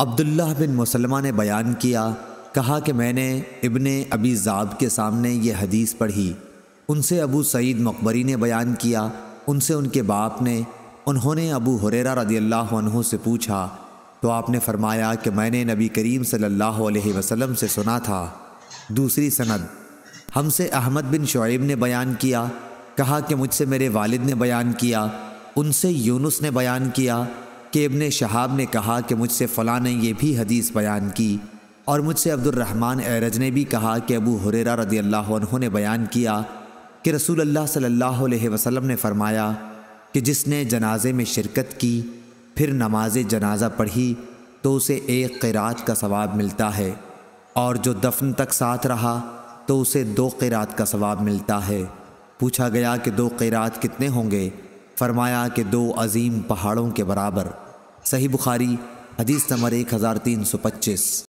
अब्दुल्ला बिन मुसलमा ने बयान किया कहा कि मैंने इबन अबी ज़ाब के सामने ये हदीस पढ़ी उनसे अबू सईद मकबरी ने बयान किया उनसे उनके बाप ने उन्होंने अबू हुरेरा रदी अल्लाह से पूछा तो आपने फरमाया कि मैंने नबी करीम सल्लल्लाहु अलैहि वसल्लम से सुना था दूसरी सनद हमसे अहमद बिन शुएब ने बयान किया कहा कि मुझसे मेरे वालिद ने बयान किया उनसे यूनुस ने बयान किया कि इबन शहाब ने कहा कि मुझसे फ़लाँ ने यह भी हदीस बयान की और मुझसे अब्दुलरहमान एरज ने भी कहा कि अबू हुरेरा रदी अल्लाह ने बयान किया कि रसूल अल्लाह सल्लल्लाहु अलैहि वसल्लम ने फरमाया कि जिसने जनाजे में शिरकत की फिर नमाज जनाजा पढ़ी तो उसे एक किरात का सवाब मिलता है और जो दफन तक साथ रहा तो उसे दो किरात का सवाब मिलता है पूछा गया कि दो किरात कितने होंगे फरमाया कि दो अजीम पहाड़ों के बराबर सही बुखारी हदीस नंबर एक हज़ार तीन सौ पच्चीस